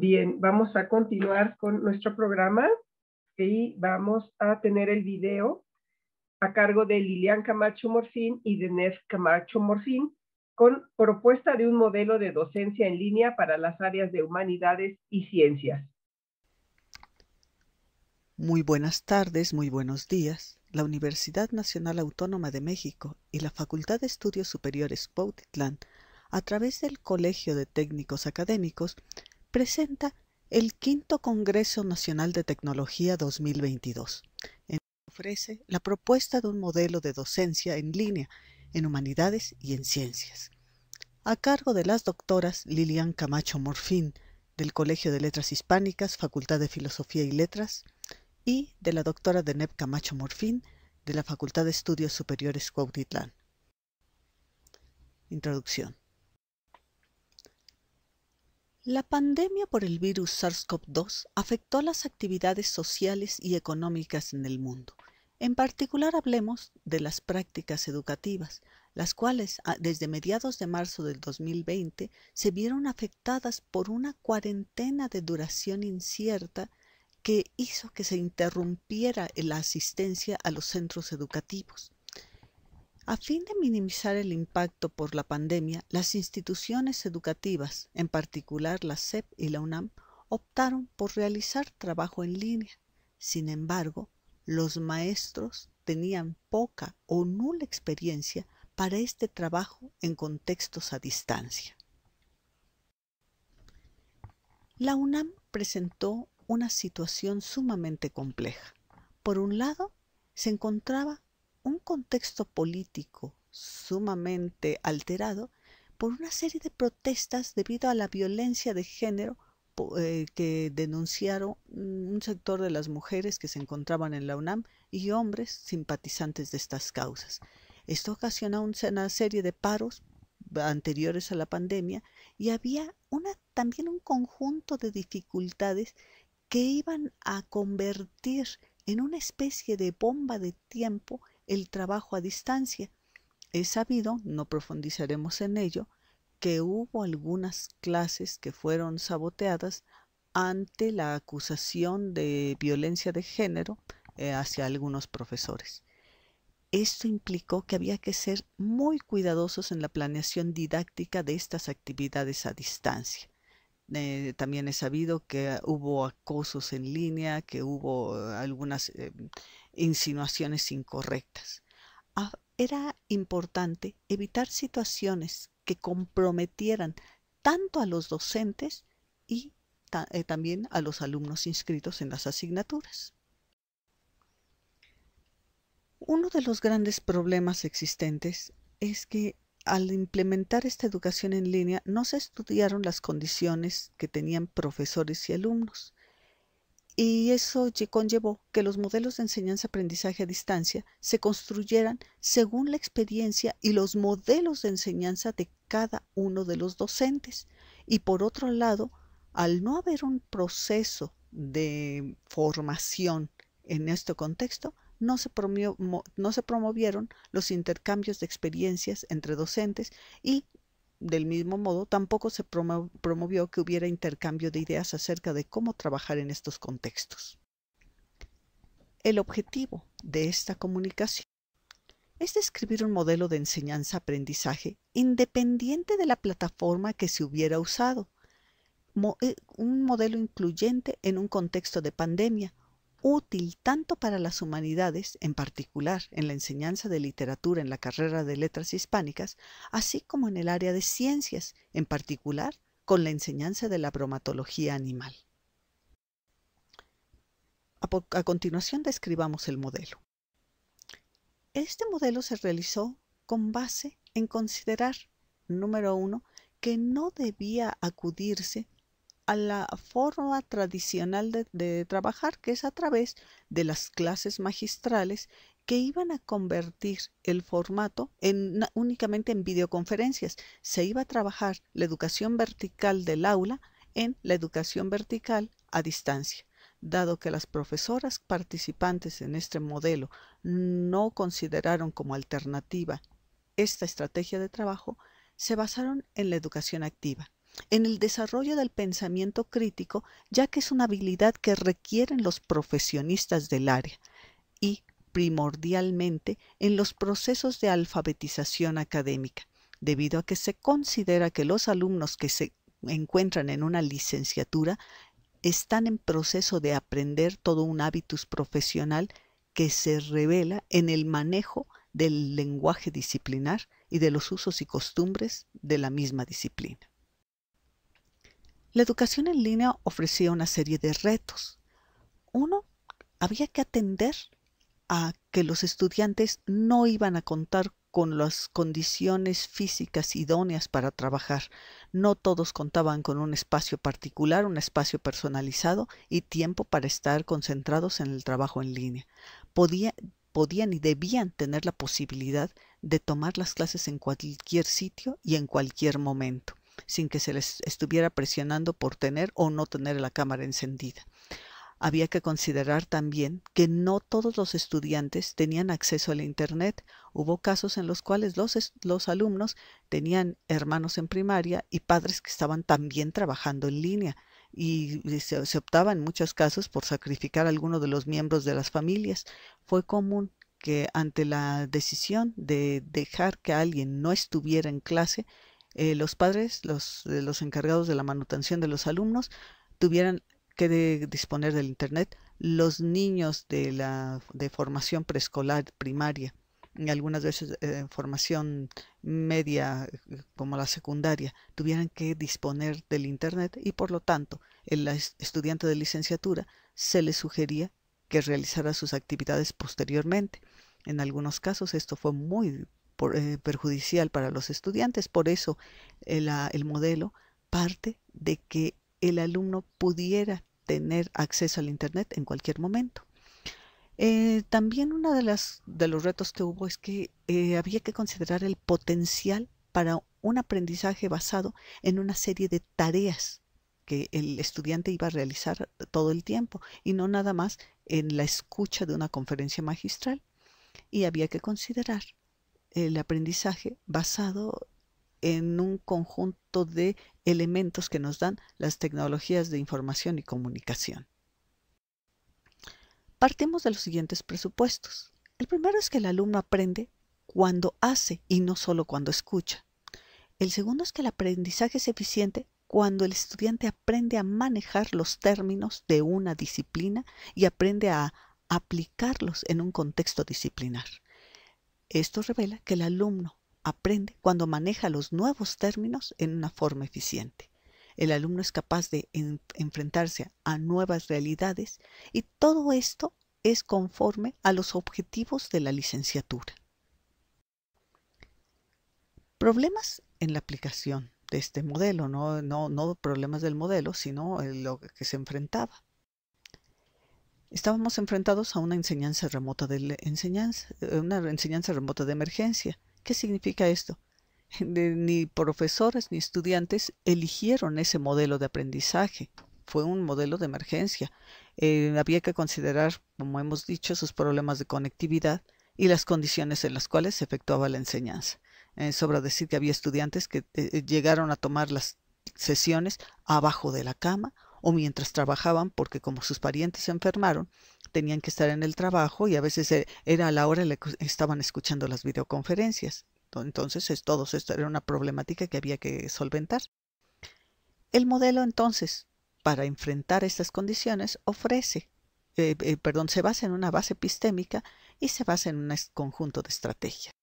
Bien, vamos a continuar con nuestro programa y vamos a tener el video a cargo de Lilian Camacho Morfín y de Nef Camacho Morfín con propuesta de un modelo de docencia en línea para las áreas de humanidades y ciencias. Muy buenas tardes, muy buenos días. La Universidad Nacional Autónoma de México y la Facultad de Estudios Superiores Pautitlán, a través del Colegio de Técnicos Académicos, presenta el Quinto Congreso Nacional de Tecnología 2022. En ofrece la propuesta de un modelo de docencia en línea en humanidades y en ciencias, a cargo de las doctoras Lilian Camacho Morfín, del Colegio de Letras Hispánicas, Facultad de Filosofía y Letras, y de la doctora Deneb Camacho Morfín, de la Facultad de Estudios Superiores Cuautitlán. Introducción. La pandemia por el virus SARS-CoV-2 afectó las actividades sociales y económicas en el mundo. En particular hablemos de las prácticas educativas, las cuales ah, desde mediados de marzo del 2020 se vieron afectadas por una cuarentena de duración incierta que hizo que se interrumpiera la asistencia a los centros educativos. A fin de minimizar el impacto por la pandemia, las instituciones educativas, en particular la SEP y la UNAM, optaron por realizar trabajo en línea. Sin embargo, los maestros tenían poca o nula experiencia para este trabajo en contextos a distancia. La UNAM presentó una situación sumamente compleja. Por un lado, se encontraba contexto político sumamente alterado por una serie de protestas debido a la violencia de género eh, que denunciaron un sector de las mujeres que se encontraban en la UNAM y hombres simpatizantes de estas causas. Esto ocasionó una serie de paros anteriores a la pandemia y había también un conjunto de dificultades que iban a convertir en una especie de bomba de tiempo el trabajo a distancia. Es sabido, no profundizaremos en ello, que hubo algunas clases que fueron saboteadas ante la acusación de violencia de género eh, hacia algunos profesores. Esto implicó que había que ser muy cuidadosos en la planeación didáctica de estas actividades a distancia. Eh, también he sabido que hubo acosos en línea, que hubo eh, algunas eh, insinuaciones incorrectas. Ah, era importante evitar situaciones que comprometieran tanto a los docentes y también a los alumnos inscritos en las asignaturas. Uno de los grandes problemas existentes es que al implementar esta educación en línea no se estudiaron las condiciones que tenían profesores y alumnos. Y eso conllevó que los modelos de enseñanza-aprendizaje a distancia se construyeran según la experiencia y los modelos de enseñanza de cada uno de los docentes. Y por otro lado, al no haber un proceso de formación en este contexto, no se, promovieron los intercambios de experiencias entre docentes y del mismo modo, tampoco se promovió que hubiera intercambio de ideas acerca de cómo trabajar en estos contextos. El objetivo de esta comunicación es describir un modelo de enseñanza-aprendizaje independiente de la plataforma que se hubiera usado, eh, un modelo incluyente en un contexto de pandemia, útil tanto para las humanidades, en particular en la enseñanza de literatura en la carrera de letras hispánicas, así como en el área de ciencias, en particular con la enseñanza de la bromatología animal. A, continuación describamos el modelo. Este modelo se realizó con base en considerar, número uno, que no debía acudirse a la forma tradicional de, trabajar, que es a través de las clases magistrales que iban a convertir el formato únicamente en videoconferencias. Se iba a trabajar la educación vertical del aula en la educación vertical a distancia. Dado que las profesoras participantes en este modelo no consideraron como alternativa esta estrategia de trabajo, se basaron en la educación activa en el desarrollo del pensamiento crítico, ya que es una habilidad que requieren los profesionistas del área y, primordialmente, en los procesos de alfabetización académica, debido a que se considera que los alumnos que se encuentran en una licenciatura están en proceso de aprender todo un hábitus profesional que se revela en el manejo del lenguaje disciplinar y de los usos y costumbres de la misma disciplina. La educación en línea ofrecía una serie de retos. Uno, había que atender a que los estudiantes no iban a contar con las condiciones físicas idóneas para trabajar. No todos contaban con un espacio particular, un espacio personalizado y tiempo para estar concentrados en el trabajo en línea. podían y debían tener la posibilidad de tomar las clases en cualquier sitio y en cualquier momento sin que se les estuviera presionando por tener o no tener la cámara encendida. Había que considerar también que no todos los estudiantes tenían acceso al Internet. Hubo casos en los cuales los, alumnos tenían hermanos en primaria y padres que estaban también trabajando en línea y se, se optaba en muchos casos por sacrificar a alguno de los miembros de las familias. Fue común que ante la decisión de dejar que alguien no estuviera en clase, eh, los padres, los, eh, los encargados de la manutención de los alumnos, tuvieran que disponer del Internet, los niños de, la, de formación preescolar, primaria, y algunas veces eh, formación media como la secundaria, tuvieran que disponer del Internet y por lo tanto el estudiante de licenciatura se le sugería que realizara sus actividades posteriormente. En algunos casos esto fue muy eh, perjudicial para los estudiantes. Por eso eh, el, modelo parte de que el alumno pudiera tener acceso al Internet en cualquier momento. Eh, también uno de, de los retos que hubo es que había que considerar el potencial para un aprendizaje basado en una serie de tareas que el estudiante iba a realizar todo el tiempo y no nada más en la escucha de una conferencia magistral. Y había que considerar el aprendizaje basado en un conjunto de elementos que nos dan las tecnologías de información y comunicación. Partimos de los siguientes presupuestos. El primero es que el alumno aprende cuando hace y no solo cuando escucha. El segundo es que el aprendizaje es eficiente cuando el estudiante aprende a manejar los términos de una disciplina y aprende a aplicarlos en un contexto disciplinar. Esto revela que el alumno aprende cuando maneja los nuevos términos en una forma eficiente. El alumno es capaz de enfrentarse a nuevas realidades y todo esto es conforme a los objetivos de la licenciatura. Problemas en la aplicación de este modelo, no, no problemas del modelo, sino eh, lo que se enfrentaba estábamos enfrentados a una enseñanza remota de enseñanza, eh, una enseñanza remota de emergencia. ¿Qué significa esto? Ni profesores ni estudiantes eligieron ese modelo de aprendizaje. Fue un modelo de emergencia. Eh, había que considerar, como hemos dicho, sus problemas de conectividad y las condiciones en las cuales se efectuaba la enseñanza. Eh, sobra decir que había estudiantes que llegaron a tomar las sesiones abajo de la cama o mientras trabajaban, porque como sus parientes se enfermaron, tenían que estar en el trabajo y a veces eh, era a la hora en que estaban escuchando las videoconferencias. Entonces, todo esto era una problemática que había que solventar. El modelo, entonces, para enfrentar estas condiciones, ofrece, eh, eh, perdón, se basa en una base epistémica y se basa en un conjunto de estrategias.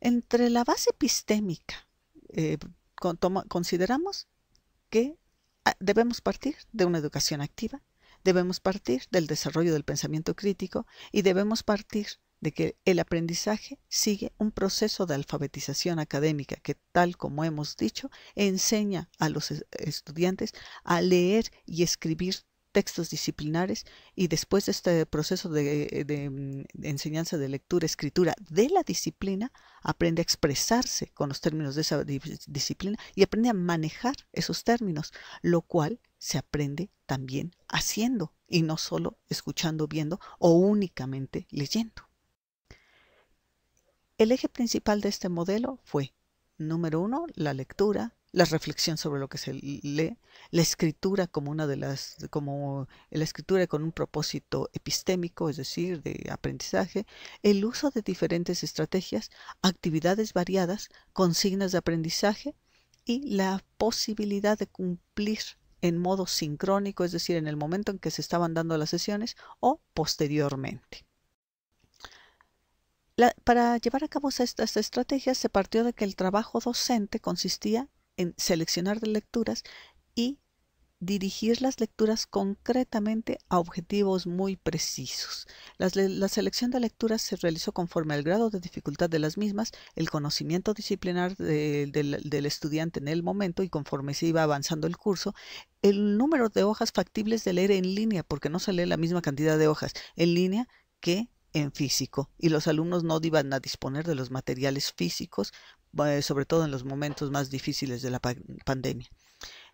Entre la base epistémica, consideramos que Ah, debemos partir de una educación activa, debemos partir del desarrollo del pensamiento crítico y debemos partir de que el aprendizaje sigue un proceso de alfabetización académica que, tal como hemos dicho, enseña a los estudiantes a leer y escribir textos disciplinares y después de este proceso mm, de, enseñanza de lectura, escritura de la disciplina, aprende a expresarse con los términos de esa disciplina y aprende a manejar esos términos, lo cual se aprende también haciendo y no solo escuchando, viendo o únicamente leyendo. El eje principal de este modelo fue, número uno, la lectura, la reflexión sobre lo que se lee, la escritura como una de las, como la escritura con un propósito epistémico, es decir, de aprendizaje, el uso de diferentes estrategias, actividades variadas, consignas de aprendizaje y la posibilidad de cumplir en modo sincrónico, es decir, en el momento en que se estaban dando las sesiones o posteriormente. para llevar a cabo estas estrategias se partió de que el trabajo docente consistía en seleccionar lecturas y dirigir las lecturas concretamente a objetivos muy precisos. La, selección de lecturas se realizó conforme al grado de dificultad de las mismas, el conocimiento disciplinar del, del estudiante en el momento y conforme se iba avanzando el curso, el número de hojas factibles de leer en línea, porque no se lee la misma cantidad de hojas en línea que en físico y los alumnos no iban a disponer de los materiales físicos eh, sobre todo en los momentos más difíciles de la pandemia.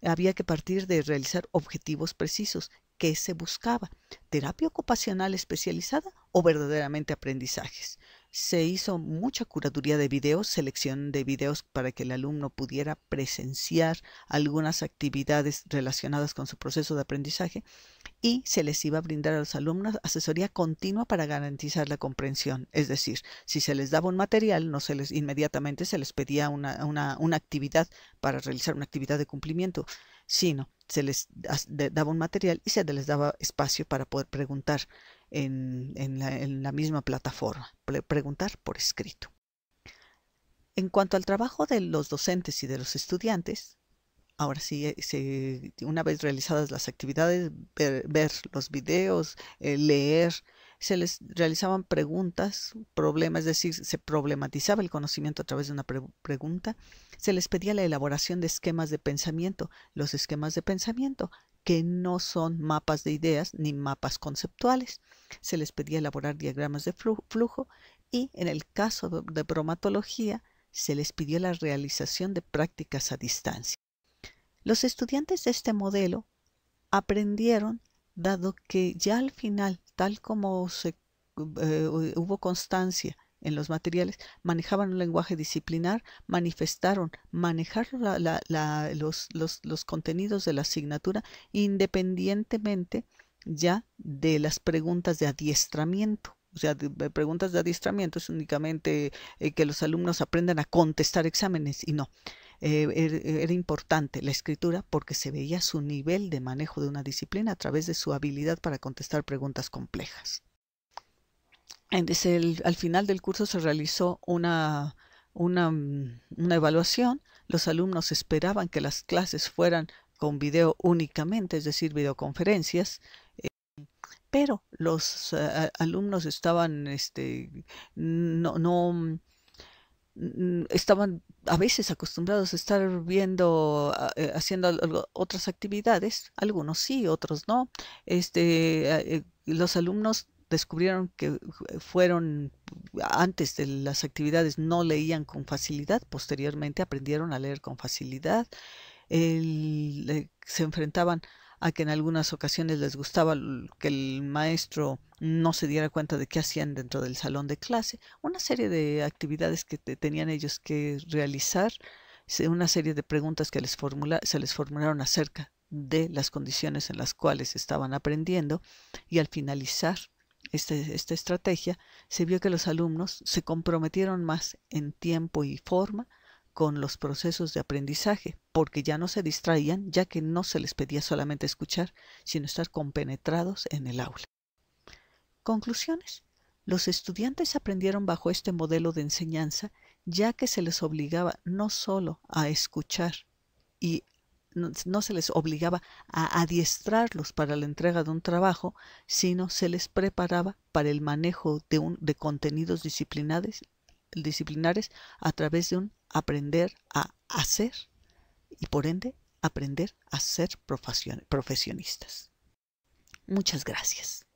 Había que partir de realizar objetivos precisos. ¿Qué se buscaba? ¿Terapia ocupacional especializada o verdaderamente aprendizajes? se hizo mucha curaduría de videos, selección de videos para que el alumno pudiera presenciar algunas actividades relacionadas con su proceso de aprendizaje y se les iba a brindar a los alumnos asesoría continua para garantizar la comprensión. Es decir, si se les daba un material, no se les inmediatamente se les pedía una actividad para realizar una actividad de cumplimiento, sino se les daba un material y se les daba espacio para poder preguntar en, la, misma plataforma, preguntar por escrito. En cuanto al trabajo de los docentes y de los estudiantes, ahora sí, eh, una vez realizadas las actividades, ver, los videos, eh, leer, se les realizaban preguntas, problemas, es decir, se problematizaba el conocimiento a través de una pregunta, se les pedía la elaboración de esquemas de pensamiento. Los esquemas de pensamiento que no son mapas de ideas ni mapas conceptuales. Se les pedía elaborar diagramas de flujo y, en el caso de bromatología, se les pidió la realización de prácticas a distancia. Los estudiantes de este modelo aprendieron, dado que ya al final, tal como se, eh, hubo constancia en los materiales, manejaban un lenguaje disciplinar, manifestaron manejar los, contenidos de la asignatura independientemente ya de las preguntas de adiestramiento. O sea, preguntas de adiestramiento es únicamente eh, que los alumnos aprendan a contestar exámenes y no. Eh, er, era importante la escritura porque se veía su nivel de manejo de una disciplina a través de su habilidad para contestar preguntas complejas. Entonces al final del curso se realizó una, mm, una, evaluación. Los alumnos esperaban que las clases fueran con video únicamente, es decir, videoconferencias, eh, pero los alumnos estaban, este, no, no, mm, estaban a veces acostumbrados a estar viendo, eh, haciendo otras actividades, algunos sí, otros no. Este, eh, los alumnos descubrieron que fueron antes de las actividades no leían con facilidad, posteriormente aprendieron a leer con facilidad, eh, se enfrentaban a que en algunas ocasiones les gustaba que el maestro no se diera cuenta de qué hacían dentro del salón de clase, una serie de actividades que tenían ellos que realizar, una serie de preguntas que se les formularon acerca de las condiciones en las cuales estaban aprendiendo y al finalizar este, esta estrategia, se vio que los alumnos se comprometieron más en tiempo y forma con los procesos de aprendizaje, porque ya no se distraían, ya que no se les pedía solamente escuchar, sino estar compenetrados en el aula. Conclusiones. Los estudiantes aprendieron bajo este modelo de enseñanza, ya que se les obligaba no solo a escuchar y no, se les obligaba a adiestrarlos para la entrega de un trabajo, sino se les preparaba para el manejo de, de contenidos disciplinares, disciplinares a través de un aprender a hacer y por ende aprender a ser profesionistas. Muchas gracias.